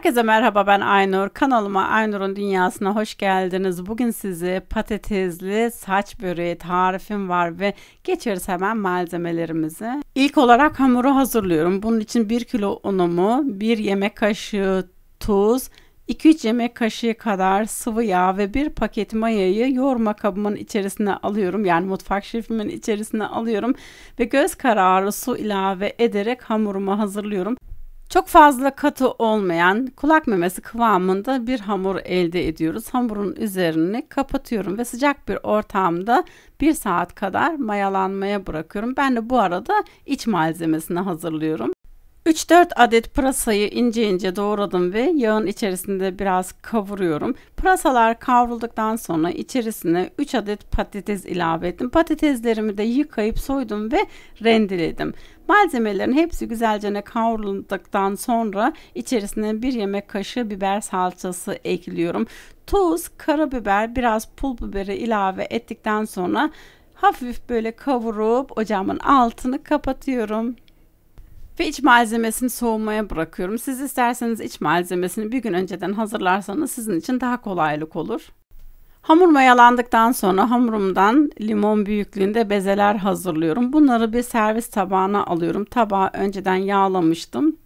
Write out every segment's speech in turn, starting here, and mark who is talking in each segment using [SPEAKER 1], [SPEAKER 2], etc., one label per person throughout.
[SPEAKER 1] Herkese merhaba ben Aynur. Kanalıma Aynur'un dünyasına hoş geldiniz. Bugün sizi patatesli saç böreği tarifim var ve geçeriz hemen malzemelerimizi. İlk olarak hamuru hazırlıyorum. Bunun için 1 kilo unumu, 1 yemek kaşığı tuz, 2-3 yemek kaşığı kadar sıvı yağ ve bir paket mayayı yoğurma kabımın içerisine alıyorum. Yani mutfak şefimin içerisine alıyorum ve göz kararı su ilave ederek hamurumu hazırlıyorum. Çok fazla katı olmayan kulak memesi kıvamında bir hamur elde ediyoruz. Hamurun üzerini kapatıyorum ve sıcak bir ortamda 1 saat kadar mayalanmaya bırakıyorum. Ben de bu arada iç malzemesini hazırlıyorum. 3-4 adet pırasayı ince ince doğradım ve yağın içerisinde biraz kavuruyorum. Pırasalar kavrulduktan sonra içerisine 3 adet patates ilave ettim. Patateslerimi de yıkayıp soydum ve rendeledim. Malzemelerin hepsi güzelce kavrulduktan sonra içerisine 1 yemek kaşığı biber salçası ekliyorum. Tuz, karabiber, biraz pul biberi ilave ettikten sonra hafif böyle kavurup ocağımın altını kapatıyorum ve iç malzemesini soğumaya bırakıyorum. Siz isterseniz iç malzemesini bir gün önceden hazırlarsanız sizin için daha kolaylık olur. Hamur mayalandıktan sonra hamurumdan limon büyüklüğünde bezeler hazırlıyorum. Bunları bir servis tabağına alıyorum. Tabağı önceden yağlamıştım.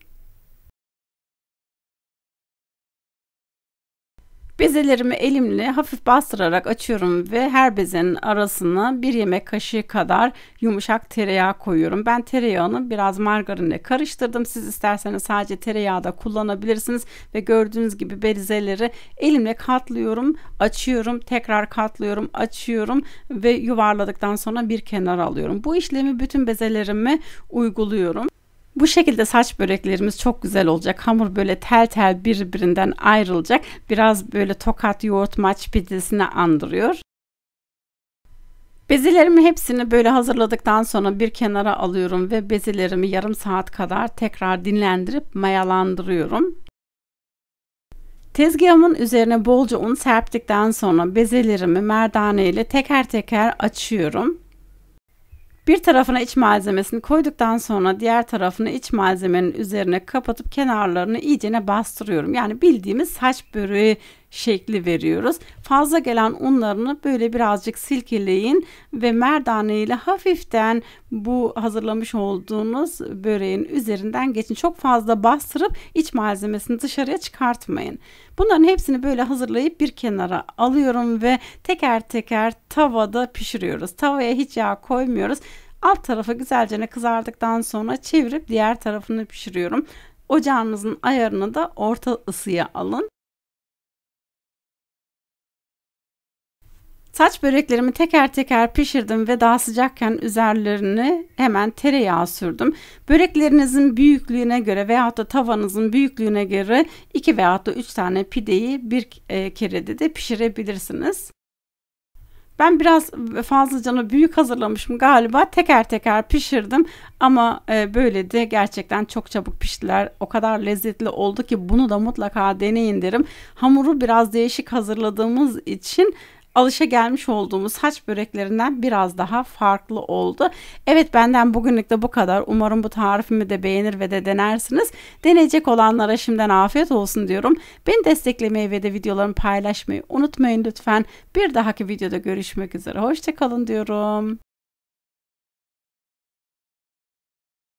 [SPEAKER 1] Bezelerimi elimle hafif bastırarak açıyorum ve her bezenin arasına bir yemek kaşığı kadar yumuşak tereyağı koyuyorum. Ben tereyağını biraz margarinle karıştırdım. Siz isterseniz sadece tereyağı da kullanabilirsiniz ve gördüğünüz gibi bezeleri elimle katlıyorum, açıyorum, tekrar katlıyorum, açıyorum ve yuvarladıktan sonra bir kenara alıyorum. Bu işlemi bütün bezelerimi uyguluyorum. Bu şekilde saç böreklerimiz çok güzel olacak. Hamur böyle tel tel birbirinden ayrılacak. Biraz böyle tokat yoğurt maç pidesini andırıyor. Bezelerimi hepsini böyle hazırladıktan sonra bir kenara alıyorum ve bezelerimi yarım saat kadar tekrar dinlendirip mayalandırıyorum. Tezgahımın üzerine bolca un serptikten sonra bezelerimi merdane ile teker teker açıyorum. Bir tarafına iç malzemesini koyduktan sonra diğer tarafını iç malzemenin üzerine kapatıp kenarlarını iyicene bastırıyorum. Yani bildiğimiz saç böreği şekli veriyoruz. Fazla gelen unlarını böyle birazcık silkeleyin ve merdane ile hafiften bu hazırlamış olduğunuz böreğin üzerinden geçin. Çok fazla bastırıp iç malzemesini dışarıya çıkartmayın. Bunların hepsini böyle hazırlayıp bir kenara alıyorum ve teker teker tavada pişiriyoruz. Tavaya hiç yağ koymuyoruz. Alt tarafı güzelce kızardıktan sonra çevirip diğer tarafını pişiriyorum. Ocağınızın ayarını da orta ısıya alın. Saç böreklerimi teker teker pişirdim ve daha sıcakken üzerlerini hemen tereyağı sürdüm. Böreklerinizin büyüklüğüne göre veyahut da tavanızın büyüklüğüne göre 2 veyahut da 3 tane pideyi bir e, kerede de pişirebilirsiniz. Ben biraz fazlacanı büyük hazırlamışım galiba. Teker teker pişirdim ama e, böyle de gerçekten çok çabuk piştiler. O kadar lezzetli oldu ki bunu da mutlaka deneyin derim. Hamuru biraz değişik hazırladığımız için alışa gelmiş olduğumuz haç böreklerinden biraz daha farklı oldu. Evet benden bugünlük de bu kadar. Umarım bu tarifimi de beğenir ve de denersiniz. Deneyecek olanlara şimdiden afiyet olsun diyorum. Beni desteklemeyi ve de videolarımı paylaşmayı unutmayın lütfen. Bir dahaki videoda görüşmek üzere. Hoşçakalın diyorum.